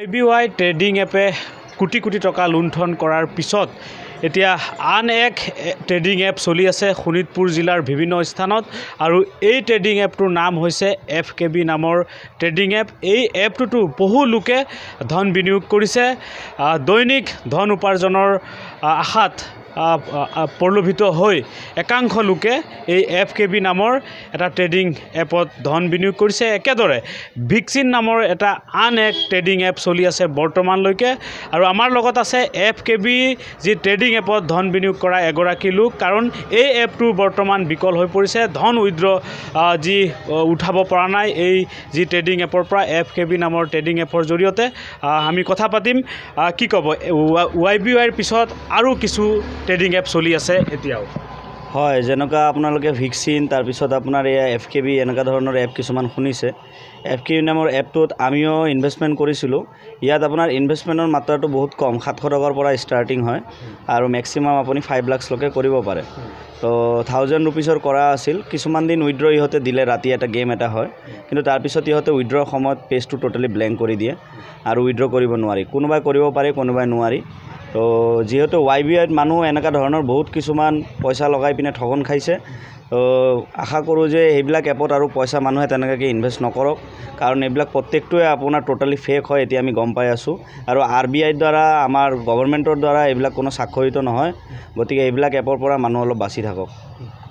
আই B Y trading এপে কোটি কোটি টকা লুণ্ঠন কৰাৰ পিছত এতিয়া আন এক ট্ৰেডিং এপ চলি আছে শোণিতপুৰ জিলাৰ বিভিন্ন স্থানত আৰু এই ট্ৰেডিং এপটোৰ নাম হৈছে এফ কে বি নামৰ ট্ৰেডিং এপ এই এপটোতো বহু লোকে ধন বিনিয়োগ কৰিছে দৈনিক ধন উপাৰ্জনৰ আশাত প্ৰলোভিত হৈ একাংশ লোকে এই এফ কে বি নামৰ এটা ট্ৰেডিং এপত ধন বিনিয়োগ কৰিছে একেদৰে ভিকচিন নামৰ এটা আন এক ট্ৰেডিং এপ চলি আছে বৰ্তমানলৈকে আৰু আমাৰ লগত আছে এফ কে বি যি ট্ৰেডিং এপত ধন বিনিয়োগ কৰা এগৰাকী লোক কাৰণ এই এপটো বৰ্তমান বিকল হৈ পৰিছে ধন উইড্ৰ যি উঠাব পৰা নাই এই যি ট্ৰেডিং এপৰ পৰা এফ কে বি নামৰ ট্ৰেডিং এপৰ জৰিয়তে আমি কথা পাতিম কি ক'ব ৱাই বি ৱাইৰ পিছত আৰু কিছু ট্ৰেডিং এপ চলি আছে এতিয়াও হয় যেনেকুৱা আপোনালোকে ভিক্সিন তাৰপিছত আপোনাৰ এয়া এফ কে বি এনেকুৱা ধৰণৰ এপ কিছুমান শুনিছে এফ কে বি নামৰ এপটোত আমিও ইনভেষ্টমেণ্ট কৰিছিলোঁ ইয়াত আপোনাৰ ইনভেষ্টমেণ্টৰ মাত্ৰাটো বহুত কম সাতশ টকাৰ পৰা ষ্টাৰ্টিং হয় আৰু মেক্সিমাম আপুনি ফাইভ লাখছলৈকে কৰিব পাৰে তো থাউজেণ্ড ৰুপিজৰ কৰা আছিল কিছুমান দিন উইড্ৰ ইহঁতে দিলে ৰাতি এটা গেম এটা হয় কিন্তু তাৰপিছত ইহঁতে উইড্ৰৰ সময়ত পেজটো ট'টেলি ব্লেংক কৰি দিয়ে আৰু উইড্ৰ কৰিব নোৱাৰি কোনোবাই কৰিব পাৰে কোনোবাই নোৱাৰি তো যিহেতু ৱাই বি আইত মানুহ এনেকুৱা ধৰণৰ বহুত কিছুমান পইচা লগাই পিনে ঠগন খাইছে তো আশা কৰোঁ যে এইবিলাক এপত আৰু পইচা মানুহে তেনেকৈ ইনভেষ্ট নকৰক কাৰণ এইবিলাক প্ৰত্যেকটোৱে আপোনাৰ ট'টেলি ফেক হয় এতিয়া আমি গম পাই আছোঁ আৰু আৰ বি আইৰ দ্বাৰা আমাৰ গভৰ্ণমেণ্টৰ দ্বাৰা এইবিলাক কোনো স্বাক্ষৰিত নহয় গতিকে এইবিলাক এপৰ পৰা মানুহ অলপ বাচি থাকক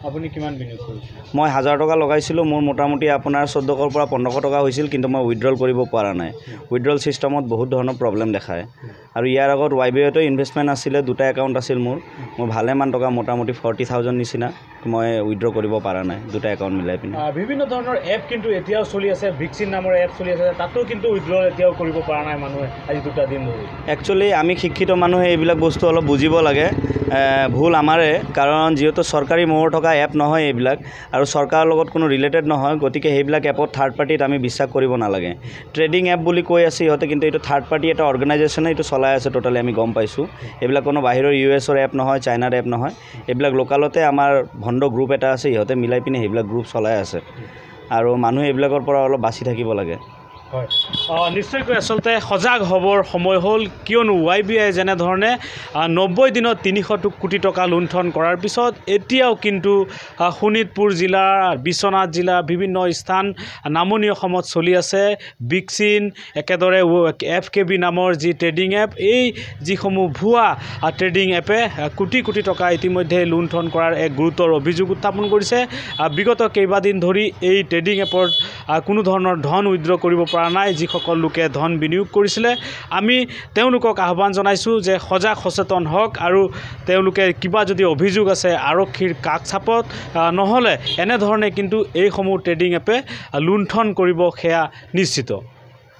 আপুনি কিমান বিনিয়োগ কৰিছিল মই হাজাৰ টকা লগাইছিলোঁ মোৰ মোটামুটি আপোনাৰ চৈধ্যশৰ পৰা পোন্ধৰশ টকা হৈছিল কিন্তু মই উইড্ৰল কৰিব পৰা নাই উইড্ৰল ছিষ্টেমত বহুত ধৰণৰ প্ৰব্লেম দেখায় আৰু ইয়াৰ আগত ৱাই বি এতো ইনভেষ্টমেণ্ট আছিলে দুটা একাউণ্ট আছিল মোৰ মোৰ ভালেমান টকা মোটামুটি ফৰ্টি থাউজেণ্ড নিচিনা মই উইড্ৰ কৰিব পৰা নাই দুটা একাউণ্ট মিলাই পিনি বিভিন্ন ধৰণৰ এপ কিন্তু এতিয়াও চলি আছে ভিকচিন নামৰ এপ চলি আছে তাতো কিন্তু উইড্ৰল এতিয়াও কৰিব পৰা নাই মানুহে আজি দুটা দিন একচুৱেলি আমি শিক্ষিত মানুহে এইবিলাক বস্তু অলপ বুজিব লাগে ভুল আমাৰে কাৰণ যিহেতু চৰকাৰী মোহৰ থকা থকা এপ নহয় এইবিলাক আৰু চৰকাৰৰ লগত কোনো ৰিলেটেড নহয় গতিকে সেইবিলাক এপত থাৰ্ড পাৰ্টিত আমি বিশ্বাস কৰিব নালাগে ট্ৰেডিং এপ বুলি কৈ আছে ইহঁতে কিন্তু এইটো থাৰ্ড পাৰ্টি এটা অৰ্গেনাইজেশ্যনে এইটো চলাই আছে টোটেলি আমি গম পাইছোঁ এইবিলাক কোনো বাহিৰৰ ইউ এছৰ এপ নহয় চাইনাৰ এপ নহয় এইবিলাক লোকালতে আমাৰ ভণ্ড গ্ৰুপ এটা আছে সিহঁতে মিলাই পিনে সেইবিলাক গ্ৰুপ চলাই আছে আৰু মানুহে এইবিলাকৰ পৰা অলপ বাচি থাকিব লাগে হয় নিশ্চয়কৈ আচলতে সজাগ হ'বৰ সময় হ'ল কিয়নো ৱাই বি আই যেনেধৰণে নব্বৈ দিনত তিনিশ কোটি টকা লুণ্ঠন কৰাৰ পিছত এতিয়াও কিন্তু শোণিতপুৰ জিলাৰ বিশ্বনাথ জিলাৰ বিভিন্ন স্থান নামনি অসমত চলি আছে বিক্সিন একেদৰে এফ কে বি নামৰ যি ট্ৰেডিং এপ এই যিসমূহ ভুৱা ট্ৰেডিং এপে কোটি কোটি টকা ইতিমধ্যে লুণ্ঠন কৰাৰ এক গুৰুতৰ অভিযোগ উত্থাপন কৰিছে বিগত কেইবাদিন ধৰি এই ট্ৰেডিং এপত কোনো ধৰণৰ ধন উইড্ৰ কৰিব পৰা পৰা নাই যিসকল লোকে ধন বিনিয়োগ কৰিছিলে আমি তেওঁলোকক আহ্বান জনাইছোঁ যে সজাগ সচেতন হওক আৰু তেওঁলোকে কিবা যদি অভিযোগ আছে আৰক্ষীৰ কাষ চাপত নহ'লে এনেধৰণে কিন্তু এইসমূহ ট্ৰেডিং এপে লুণ্ঠন কৰিব সেয়া নিশ্চিত